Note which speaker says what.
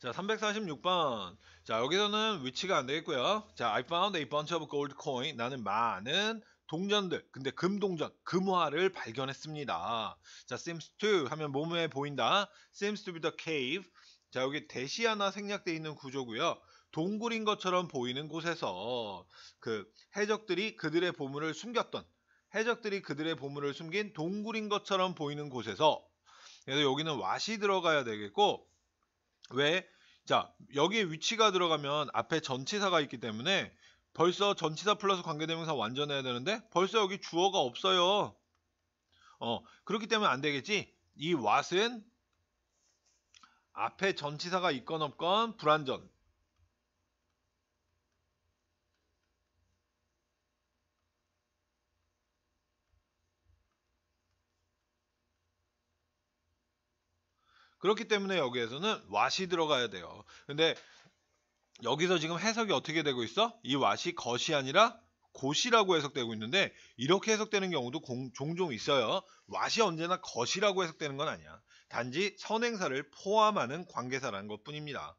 Speaker 1: 자 346번 자 여기서는 위치가 안되겠고요 자 I found a bunch of gold coin 나는 많은 동전들 근데 금동전 금화를 발견했습니다 자 seems to 하면 몸에 보인다 seems to be the cave 자 여기 대시 하나 생략되어 있는 구조고요 동굴인 것처럼 보이는 곳에서 그 해적들이 그들의 보물을 숨겼던 해적들이 그들의 보물을 숨긴 동굴인 것처럼 보이는 곳에서 그래서 여기는 왓이 들어가야 되겠고 왜? 자, 여기에 위치가 들어가면 앞에 전치사가 있기 때문에 벌써 전치사 플러스 관계대명사 완전해야 되는데 벌써 여기 주어가 없어요. 어, 그렇기 때문에 안 되겠지? 이 what은 앞에 전치사가 있건 없건 불완전 그렇기 때문에 여기에서는 what이 들어가야 돼요. 근데 여기서 지금 해석이 어떻게 되고 있어? 이 what이 것이 아니라 곳이라고 해석되고 있는데 이렇게 해석되는 경우도 공, 종종 있어요. what이 언제나 것이라고 해석되는 건 아니야. 단지 선행사를 포함하는 관계사라는 것뿐입니다.